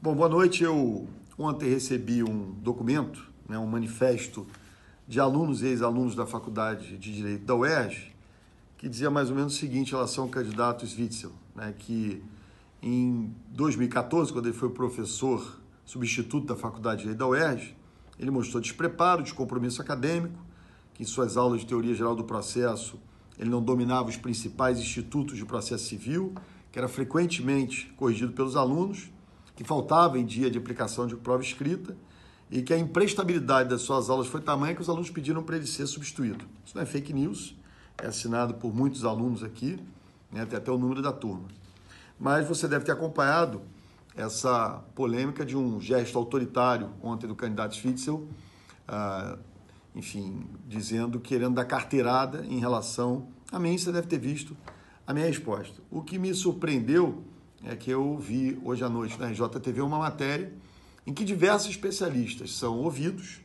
Bom, boa noite. Eu ontem recebi um documento, né, um manifesto de alunos e ex-alunos da Faculdade de Direito da UERJ, que dizia mais ou menos o seguinte em relação ao candidato Switzel, né, que em 2014, quando ele foi professor substituto da Faculdade de Direito da UERJ, ele mostrou despreparo, descompromisso acadêmico, que em suas aulas de teoria geral do processo ele não dominava os principais institutos de processo civil, que era frequentemente corrigido pelos alunos, que faltava em dia de aplicação de prova escrita e que a imprestabilidade das suas aulas foi tamanha que os alunos pediram para ele ser substituído. Isso não é fake news, é assinado por muitos alunos aqui, né, tem até o número da turma. Mas você deve ter acompanhado essa polêmica de um gesto autoritário ontem do candidato Schwitzel, ah, enfim, dizendo, querendo dar carteirada em relação a mim, você deve ter visto a minha resposta. O que me surpreendeu é que eu vi hoje à noite na RJTV uma matéria em que diversos especialistas são ouvidos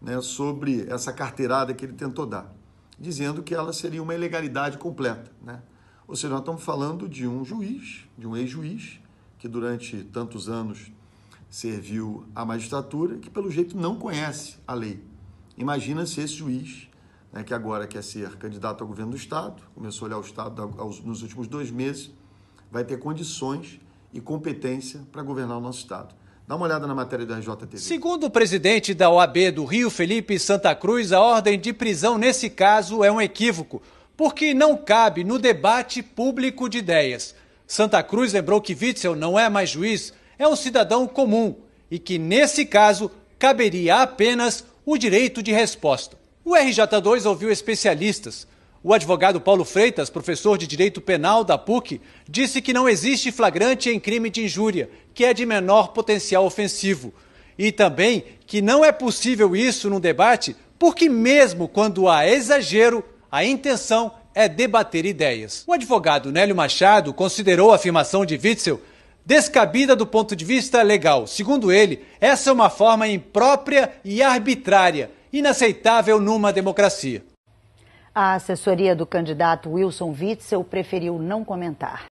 né, sobre essa carteirada que ele tentou dar, dizendo que ela seria uma ilegalidade completa. Né? Ou seja, nós estamos falando de um juiz, de um ex-juiz, que durante tantos anos serviu à magistratura, que pelo jeito não conhece a lei. Imagina se esse juiz, né, que agora quer ser candidato ao governo do Estado, começou a olhar o Estado nos últimos dois meses, vai ter condições e competência para governar o nosso Estado. Dá uma olhada na matéria do RJTV. Segundo o presidente da OAB do Rio, Felipe Santa Cruz, a ordem de prisão nesse caso é um equívoco, porque não cabe no debate público de ideias. Santa Cruz lembrou que Witzel não é mais juiz, é um cidadão comum e que, nesse caso, caberia apenas o direito de resposta. O RJ2 ouviu especialistas o advogado Paulo Freitas, professor de Direito Penal da PUC, disse que não existe flagrante em crime de injúria, que é de menor potencial ofensivo. E também que não é possível isso num debate, porque, mesmo quando há exagero, a intenção é debater ideias. O advogado Nélio Machado considerou a afirmação de Witzel descabida do ponto de vista legal. Segundo ele, essa é uma forma imprópria e arbitrária, inaceitável numa democracia. A assessoria do candidato Wilson Witzel preferiu não comentar.